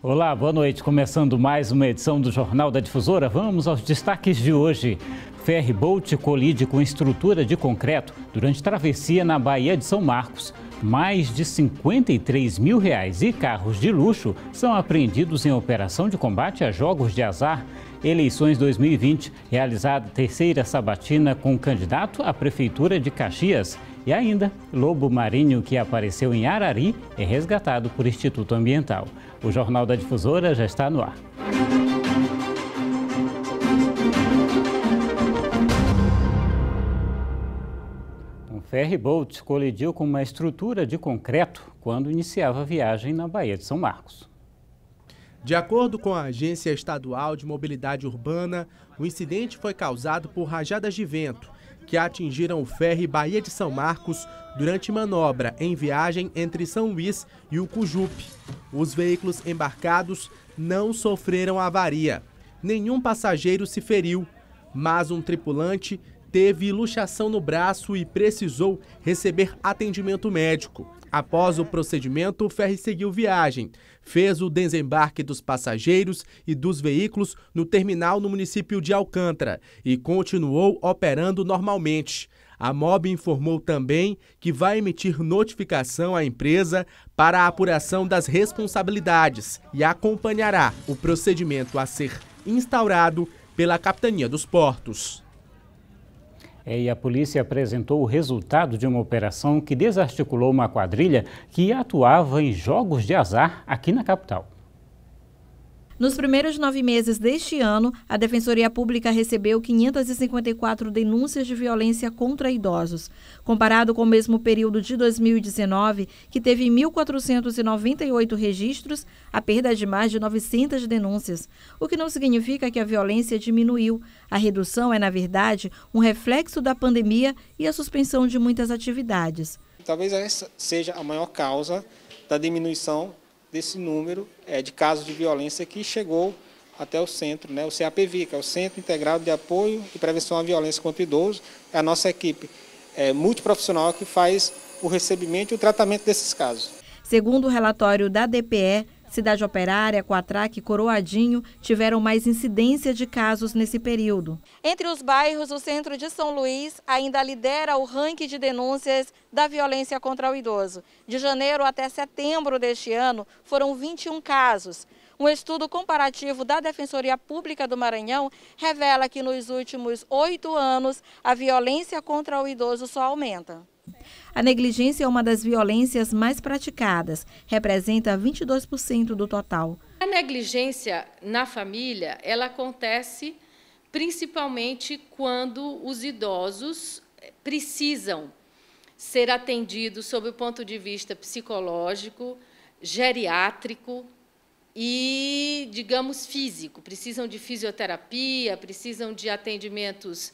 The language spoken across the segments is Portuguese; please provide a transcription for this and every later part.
Olá, boa noite. Começando mais uma edição do Jornal da Difusora, vamos aos destaques de hoje. Ferry Bolt colide com estrutura de concreto durante travessia na Baía de São Marcos. Mais de 53 mil reais e carros de luxo são apreendidos em operação de combate a jogos de azar. Eleições 2020, realizada terceira sabatina com candidato à Prefeitura de Caxias. E ainda, lobo marinho que apareceu em Arari é resgatado por Instituto Ambiental. O Jornal da Difusora já está no ar. Um ferry boat colidiu com uma estrutura de concreto quando iniciava a viagem na Baía de São Marcos. De acordo com a Agência Estadual de Mobilidade Urbana, o incidente foi causado por rajadas de vento que atingiram o ferry Bahia de São Marcos durante manobra em viagem entre São Luís e o Cujupe. Os veículos embarcados não sofreram avaria. Nenhum passageiro se feriu, mas um tripulante teve luxação no braço e precisou receber atendimento médico. Após o procedimento, o ferry seguiu viagem, fez o desembarque dos passageiros e dos veículos no terminal no município de Alcântara e continuou operando normalmente. A MOB informou também que vai emitir notificação à empresa para a apuração das responsabilidades e acompanhará o procedimento a ser instaurado pela Capitania dos Portos. É, e a polícia apresentou o resultado de uma operação que desarticulou uma quadrilha que atuava em jogos de azar aqui na capital. Nos primeiros nove meses deste ano, a Defensoria Pública recebeu 554 denúncias de violência contra idosos, comparado com o mesmo período de 2019, que teve 1.498 registros, a perda de mais de 900 denúncias, o que não significa que a violência diminuiu. A redução é, na verdade, um reflexo da pandemia e a suspensão de muitas atividades. Talvez essa seja a maior causa da diminuição desse número é, de casos de violência que chegou até o centro, né, o CAPV, que é o Centro Integrado de Apoio e Prevenção à Violência contra o Idoso. É a nossa equipe é, multiprofissional que faz o recebimento e o tratamento desses casos. Segundo o relatório da DPE, Cidade Operária, Quatraque e Coroadinho tiveram mais incidência de casos nesse período. Entre os bairros, o centro de São Luís ainda lidera o ranking de denúncias da violência contra o idoso. De janeiro até setembro deste ano, foram 21 casos. Um estudo comparativo da Defensoria Pública do Maranhão revela que nos últimos oito anos a violência contra o idoso só aumenta. A negligência é uma das violências mais praticadas, representa 22% do total. A negligência na família, ela acontece principalmente quando os idosos eh, precisam ser atendidos sob o ponto de vista psicológico, geriátrico e, digamos, físico. Precisam de fisioterapia, precisam de atendimentos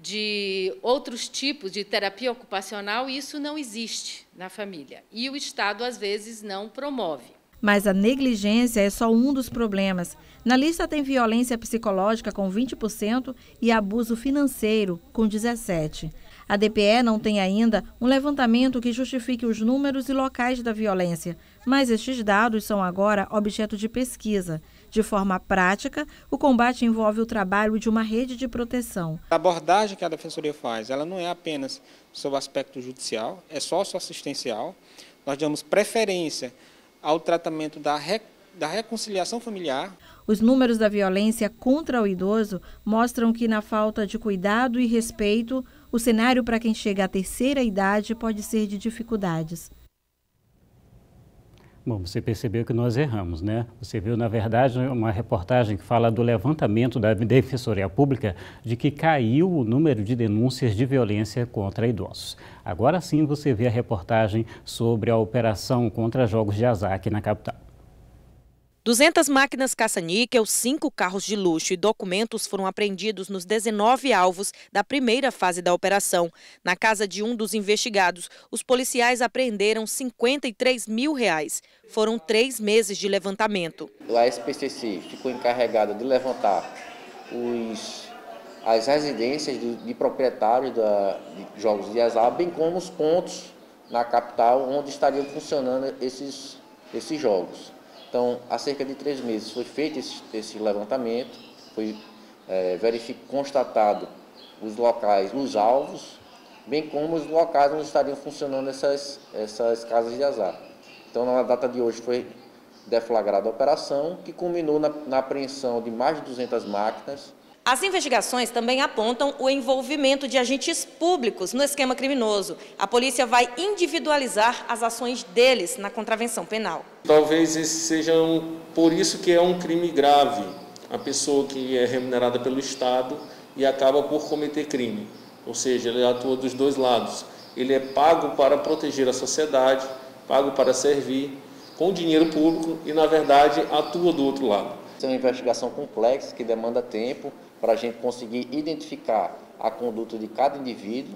de outros tipos de terapia ocupacional, isso não existe na família. E o Estado, às vezes, não promove. Mas a negligência é só um dos problemas. Na lista tem violência psicológica com 20% e abuso financeiro com 17%. A DPE não tem ainda um levantamento que justifique os números e locais da violência, mas estes dados são agora objeto de pesquisa. De forma prática, o combate envolve o trabalho de uma rede de proteção. A abordagem que a defensoria faz, ela não é apenas sobre o aspecto judicial, é assistencial. Nós damos preferência ao tratamento da da reconciliação familiar. Os números da violência contra o idoso mostram que, na falta de cuidado e respeito, o cenário para quem chega à terceira idade pode ser de dificuldades. Bom, você percebeu que nós erramos, né? Você viu, na verdade, uma reportagem que fala do levantamento da Defensoria Pública de que caiu o número de denúncias de violência contra idosos. Agora sim você vê a reportagem sobre a operação contra jogos de azar aqui na capital. 200 máquinas caça-níquel, cinco carros de luxo e documentos foram apreendidos nos 19 alvos da primeira fase da operação. Na casa de um dos investigados, os policiais apreenderam 53 mil reais. Foram três meses de levantamento. A SPCC ficou encarregada de levantar os, as residências de, de proprietários da, de jogos de azar, bem como os pontos na capital onde estariam funcionando esses, esses jogos. Então, há cerca de três meses foi feito esse, esse levantamento, foi é, constatado os locais, os alvos, bem como os locais onde estariam funcionando essas, essas casas de azar. Então, na data de hoje foi deflagrada a operação, que culminou na, na apreensão de mais de 200 máquinas, as investigações também apontam o envolvimento de agentes públicos no esquema criminoso. A polícia vai individualizar as ações deles na contravenção penal. Talvez esse seja um, por isso que é um crime grave, a pessoa que é remunerada pelo Estado e acaba por cometer crime. Ou seja, ele atua dos dois lados. Ele é pago para proteger a sociedade, pago para servir com dinheiro público e, na verdade, atua do outro lado. é uma investigação complexa que demanda tempo, para a gente conseguir identificar a conduta de cada indivíduo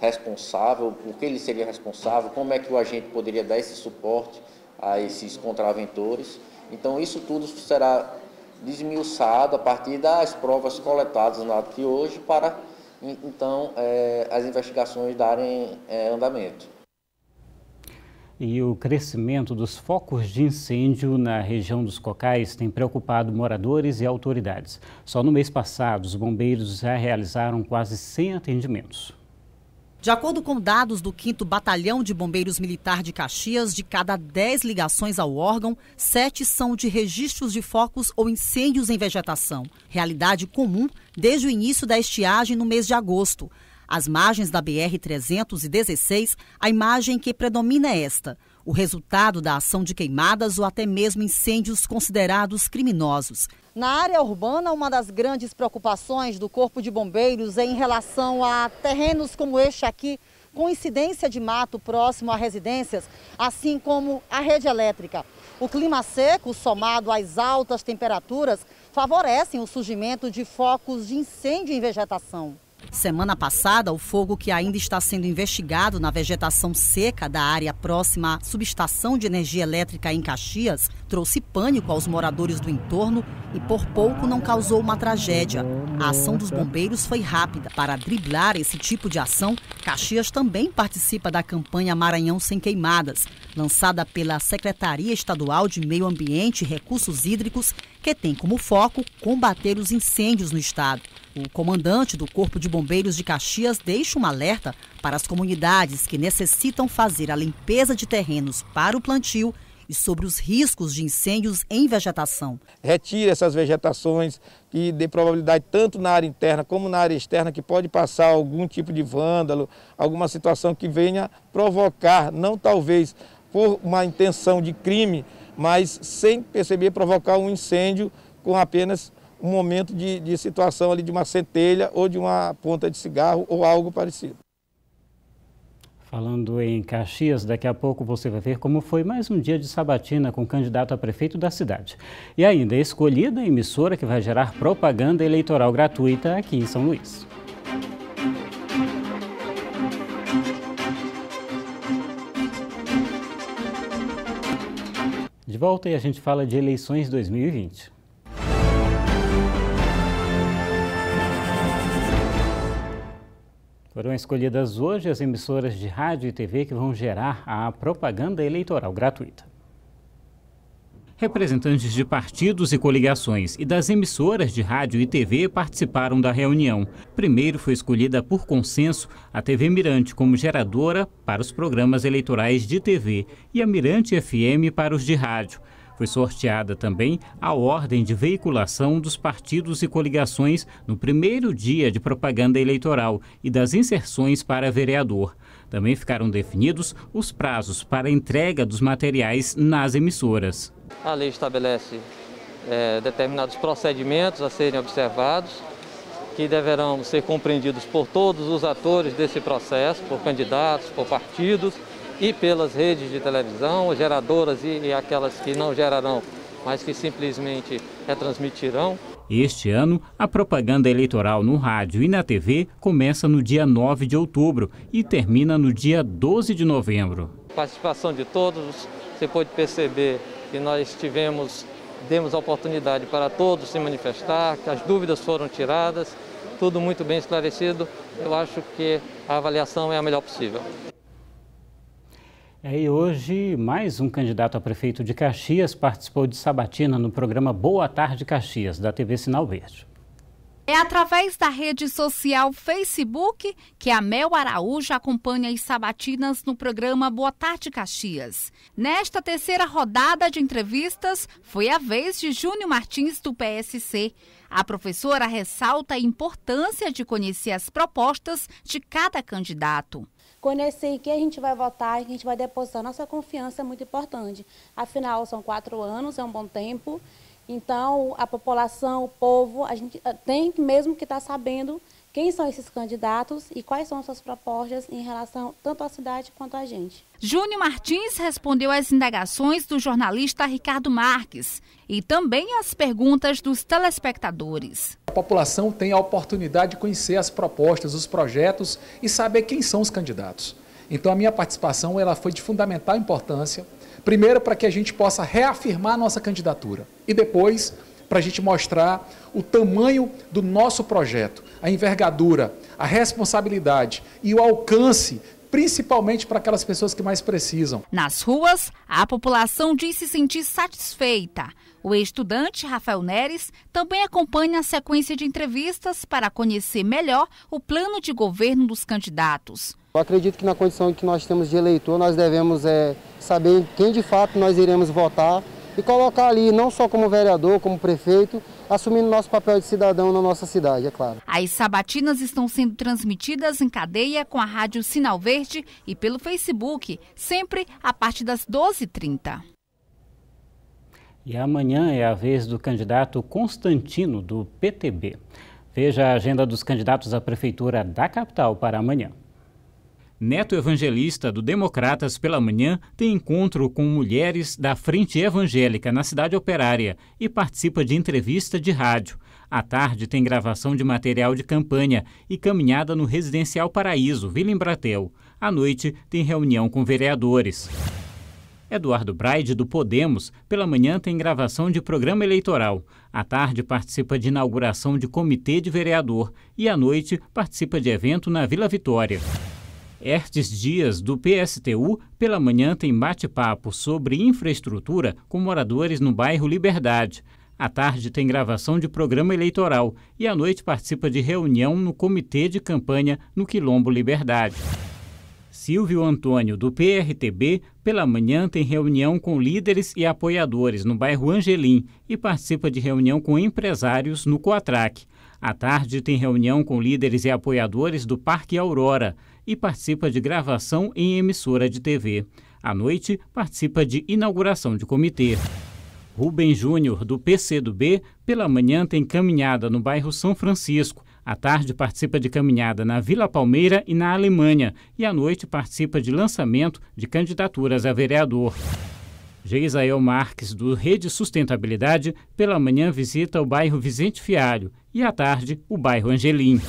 responsável, por que ele seria responsável, como é que o agente poderia dar esse suporte a esses contraventores. Então, isso tudo será desmiuçado a partir das provas coletadas na de hoje para, então, é, as investigações darem é, andamento e o crescimento dos focos de incêndio na região dos Cocais tem preocupado moradores e autoridades. Só no mês passado, os bombeiros já realizaram quase 100 atendimentos. De acordo com dados do 5 Batalhão de Bombeiros Militar de Caxias, de cada 10 ligações ao órgão, 7 são de registros de focos ou incêndios em vegetação. Realidade comum desde o início da estiagem no mês de agosto. Às margens da BR-316, a imagem que predomina é esta: o resultado da ação de queimadas ou até mesmo incêndios considerados criminosos. Na área urbana, uma das grandes preocupações do Corpo de Bombeiros é em relação a terrenos como este aqui, com incidência de mato próximo a residências, assim como a rede elétrica. O clima seco, somado às altas temperaturas, favorecem o surgimento de focos de incêndio em vegetação. Semana passada, o fogo que ainda está sendo investigado na vegetação seca da área próxima à subestação de energia elétrica em Caxias trouxe pânico aos moradores do entorno e por pouco não causou uma tragédia. A ação dos bombeiros foi rápida. Para driblar esse tipo de ação, Caxias também participa da campanha Maranhão Sem Queimadas, lançada pela Secretaria Estadual de Meio Ambiente e Recursos Hídricos, que tem como foco combater os incêndios no estado. O comandante do Corpo de Bombeiros de Caxias deixa um alerta para as comunidades que necessitam fazer a limpeza de terrenos para o plantio e sobre os riscos de incêndios em vegetação. Retire essas vegetações e dê probabilidade tanto na área interna como na área externa que pode passar algum tipo de vândalo, alguma situação que venha provocar, não talvez por uma intenção de crime, mas sem perceber provocar um incêndio com apenas um momento de, de situação ali de uma centelha ou de uma ponta de cigarro ou algo parecido. Falando em Caxias, daqui a pouco você vai ver como foi mais um dia de sabatina com o candidato a prefeito da cidade. E ainda escolhida a emissora que vai gerar propaganda eleitoral gratuita aqui em São Luís. De volta e a gente fala de eleições 2020. Foram escolhidas hoje as emissoras de rádio e TV que vão gerar a propaganda eleitoral gratuita. Representantes de partidos e coligações e das emissoras de rádio e TV participaram da reunião. Primeiro foi escolhida por consenso a TV Mirante como geradora para os programas eleitorais de TV e a Mirante FM para os de rádio. Foi sorteada também a ordem de veiculação dos partidos e coligações no primeiro dia de propaganda eleitoral e das inserções para vereador. Também ficaram definidos os prazos para entrega dos materiais nas emissoras. A lei estabelece é, determinados procedimentos a serem observados, que deverão ser compreendidos por todos os atores desse processo, por candidatos, por partidos e pelas redes de televisão, geradoras e, e aquelas que não gerarão, mas que simplesmente retransmitirão. Este ano, a propaganda eleitoral no rádio e na TV começa no dia 9 de outubro e termina no dia 12 de novembro. Participação de todos, você pode perceber que nós tivemos, demos a oportunidade para todos se manifestar, que as dúvidas foram tiradas, tudo muito bem esclarecido. Eu acho que a avaliação é a melhor possível. É, e hoje, mais um candidato a prefeito de Caxias participou de sabatina no programa Boa Tarde Caxias, da TV Sinal Verde. É através da rede social Facebook que a Mel Araújo acompanha as sabatinas no programa Boa Tarde Caxias. Nesta terceira rodada de entrevistas, foi a vez de Júnior Martins, do PSC. A professora ressalta a importância de conhecer as propostas de cada candidato conhecer é em quem a gente vai votar, e quem a gente vai depositar. Nossa confiança é muito importante. Afinal, são quatro anos, é um bom tempo. Então, a população, o povo, a gente eh, tem mesmo que estar tá sabendo quem são esses candidatos e quais são suas propostas em relação tanto à cidade quanto a gente. Júnior Martins respondeu às indagações do jornalista Ricardo Marques e também às perguntas dos telespectadores. A população tem a oportunidade de conhecer as propostas, os projetos e saber quem são os candidatos. Então a minha participação ela foi de fundamental importância, primeiro para que a gente possa reafirmar nossa candidatura e depois para a gente mostrar o tamanho do nosso projeto, a envergadura, a responsabilidade e o alcance principalmente para aquelas pessoas que mais precisam. Nas ruas, a população diz se sentir satisfeita. O estudante Rafael Neres também acompanha a sequência de entrevistas para conhecer melhor o plano de governo dos candidatos. Eu acredito que na condição que nós temos de eleitor, nós devemos é, saber quem de fato nós iremos votar e colocar ali, não só como vereador, como prefeito, assumindo nosso papel de cidadão na nossa cidade, é claro. As sabatinas estão sendo transmitidas em cadeia com a rádio Sinal Verde e pelo Facebook, sempre a partir das 12h30. E amanhã é a vez do candidato Constantino, do PTB. Veja a agenda dos candidatos à Prefeitura da capital para amanhã. Neto Evangelista do Democratas pela manhã tem encontro com mulheres da Frente Evangélica na cidade operária e participa de entrevista de rádio. À tarde tem gravação de material de campanha e caminhada no Residencial Paraíso, Vila Embratel. À noite tem reunião com vereadores. Eduardo Braide, do Podemos, pela manhã tem gravação de programa eleitoral. À tarde participa de inauguração de comitê de vereador e à noite participa de evento na Vila Vitória. Hertes Dias, do PSTU, pela manhã tem bate-papo sobre infraestrutura com moradores no bairro Liberdade. À tarde tem gravação de programa eleitoral e à noite participa de reunião no comitê de campanha no Quilombo Liberdade. Silvio Antônio, do PRTB, pela manhã tem reunião com líderes e apoiadores no bairro Angelim e participa de reunião com empresários no Coatrac. À tarde tem reunião com líderes e apoiadores do Parque Aurora e participa de gravação em emissora de TV. À noite, participa de inauguração de comitê. Rubem Júnior, do PCdoB, pela manhã tem caminhada no bairro São Francisco. À tarde, participa de caminhada na Vila Palmeira e na Alemanha. E à noite, participa de lançamento de candidaturas a vereador. Geisael Marques, do Rede Sustentabilidade, pela manhã visita o bairro Vicente Fiário e à tarde o bairro Angelim.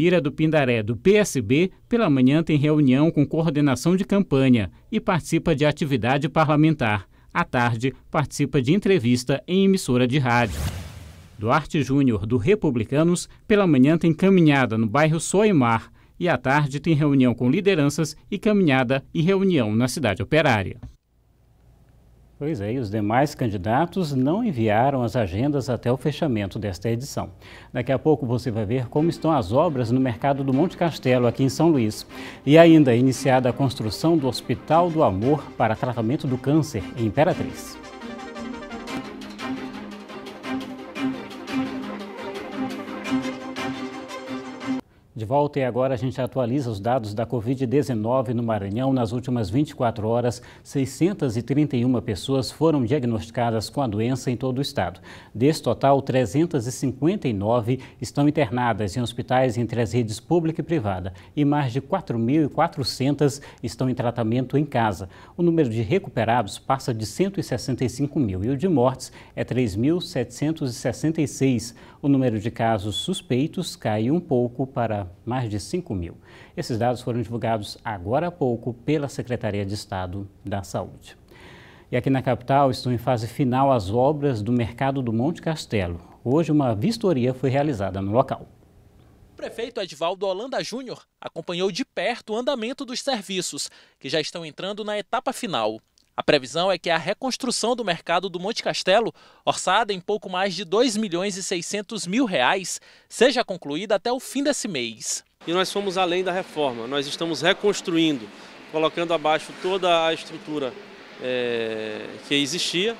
Bira do Pindaré, do PSB, pela manhã tem reunião com coordenação de campanha e participa de atividade parlamentar. À tarde, participa de entrevista em emissora de rádio. Duarte Júnior, do Republicanos, pela manhã tem caminhada no bairro Soimar e à tarde tem reunião com lideranças e caminhada e reunião na cidade operária. Pois é, e os demais candidatos não enviaram as agendas até o fechamento desta edição. Daqui a pouco você vai ver como estão as obras no mercado do Monte Castelo, aqui em São Luís. E ainda é iniciada a construção do Hospital do Amor para tratamento do câncer em Imperatriz. De volta e agora a gente atualiza os dados da Covid-19 no Maranhão. Nas últimas 24 horas, 631 pessoas foram diagnosticadas com a doença em todo o estado. Desse total, 359 estão internadas em hospitais entre as redes pública e privada e mais de 4.400 estão em tratamento em casa. O número de recuperados passa de 165 mil e o de mortes é 3.766. O número de casos suspeitos cai um pouco para mais de 5 mil. Esses dados foram divulgados agora há pouco pela Secretaria de Estado da Saúde. E aqui na capital estão em fase final as obras do mercado do Monte Castelo. Hoje, uma vistoria foi realizada no local. O prefeito Edvaldo Holanda Júnior acompanhou de perto o andamento dos serviços, que já estão entrando na etapa final. A previsão é que a reconstrução do mercado do Monte Castelo, orçada em pouco mais de 2 milhões e 600 mil reais, seja concluída até o fim desse mês. E nós fomos além da reforma, nós estamos reconstruindo, colocando abaixo toda a estrutura é, que existia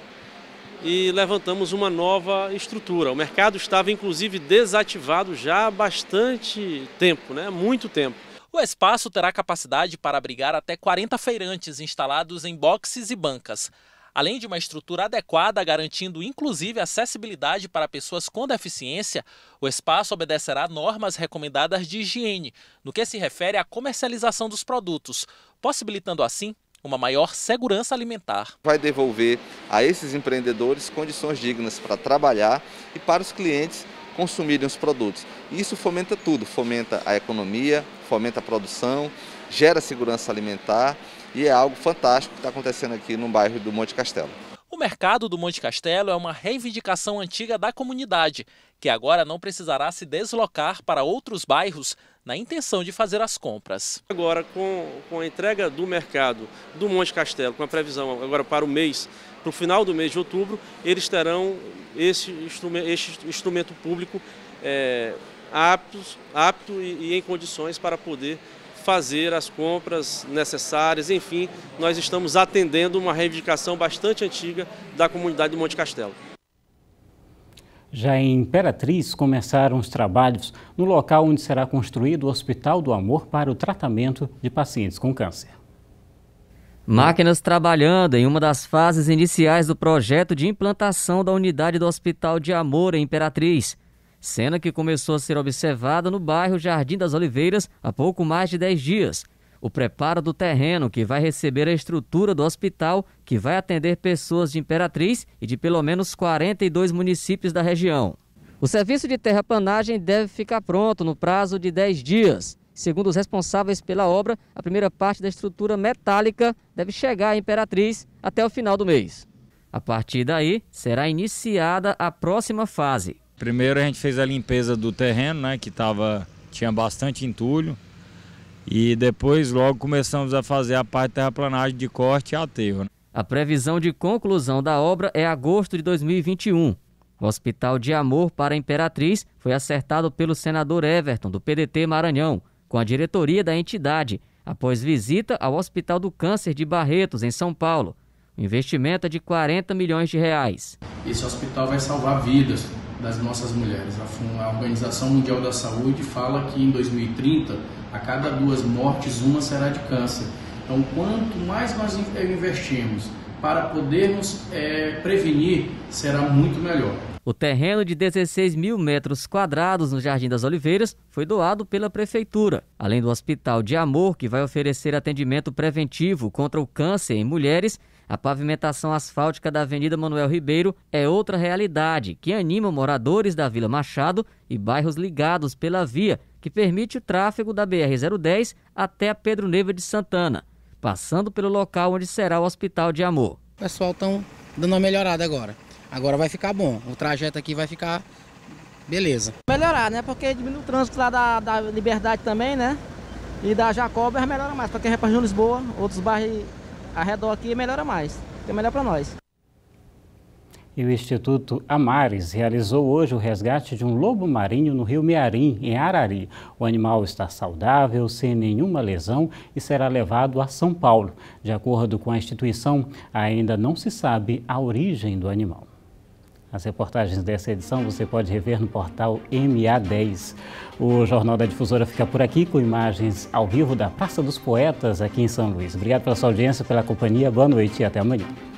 e levantamos uma nova estrutura. O mercado estava inclusive desativado já há bastante tempo, né? muito tempo. O espaço terá capacidade para abrigar até 40 feirantes instalados em boxes e bancas, além de uma estrutura adequada garantindo inclusive acessibilidade para pessoas com deficiência, o espaço obedecerá normas recomendadas de higiene no que se refere à comercialização dos produtos, possibilitando assim uma maior segurança alimentar. Vai devolver a esses empreendedores condições dignas para trabalhar e para os clientes consumirem os produtos. E isso fomenta tudo, fomenta a economia, fomenta a produção, gera segurança alimentar e é algo fantástico que está acontecendo aqui no bairro do Monte Castelo. O mercado do Monte Castelo é uma reivindicação antiga da comunidade, que agora não precisará se deslocar para outros bairros na intenção de fazer as compras. Agora, com, com a entrega do mercado do Monte Castelo, com a previsão agora para o mês, para o final do mês de outubro, eles terão esse instrumento, este instrumento público é, apto, apto e, e em condições para poder fazer as compras necessárias, enfim, nós estamos atendendo uma reivindicação bastante antiga da comunidade de Monte Castelo. Já em Imperatriz começaram os trabalhos no local onde será construído o Hospital do Amor para o tratamento de pacientes com câncer. Máquinas trabalhando em uma das fases iniciais do projeto de implantação da unidade do Hospital de Amor em Imperatriz. Cena que começou a ser observada no bairro Jardim das Oliveiras há pouco mais de 10 dias. O preparo do terreno que vai receber a estrutura do hospital, que vai atender pessoas de Imperatriz e de pelo menos 42 municípios da região. O serviço de terraplanagem deve ficar pronto no prazo de 10 dias. Segundo os responsáveis pela obra, a primeira parte da estrutura metálica deve chegar à Imperatriz até o final do mês. A partir daí, será iniciada a próxima fase. Primeiro a gente fez a limpeza do terreno, né, que tava, tinha bastante entulho. E depois logo começamos a fazer a parte de terraplanagem de corte e aterro. Né. A previsão de conclusão da obra é agosto de 2021. O Hospital de Amor para a Imperatriz foi acertado pelo senador Everton, do PDT Maranhão com a diretoria da entidade após visita ao Hospital do Câncer de Barretos, em São Paulo. O investimento é de 40 milhões de reais. Esse hospital vai salvar vidas das nossas mulheres. A Organização Mundial da Saúde fala que em 2030, a cada duas mortes, uma será de câncer. Então, quanto mais nós eh, investimos para podermos é, prevenir, será muito melhor. O terreno de 16 mil metros quadrados no Jardim das Oliveiras foi doado pela Prefeitura, além do Hospital de Amor, que vai oferecer atendimento preventivo contra o câncer em mulheres. A pavimentação asfáltica da Avenida Manuel Ribeiro é outra realidade que anima moradores da Vila Machado e bairros ligados pela via, que permite o tráfego da BR-010 até a Pedro Neva de Santana, passando pelo local onde será o Hospital de Amor. O pessoal estão dando uma melhorada agora Agora vai ficar bom. O trajeto aqui vai ficar beleza. Melhorar, né? Porque diminui o trânsito lá da, da Liberdade também, né? E da Jacoba melhora mais. porque a vai de Lisboa, outros bairros redor aqui melhora mais. É melhor para nós. E o Instituto Amares realizou hoje o resgate de um lobo marinho no rio Mearim, em Arari. O animal está saudável, sem nenhuma lesão e será levado a São Paulo. De acordo com a instituição, ainda não se sabe a origem do animal. As reportagens dessa edição você pode rever no portal MA10. O Jornal da Difusora fica por aqui com imagens ao vivo da Praça dos Poetas aqui em São Luís. Obrigado pela sua audiência, pela companhia. Boa noite e até amanhã.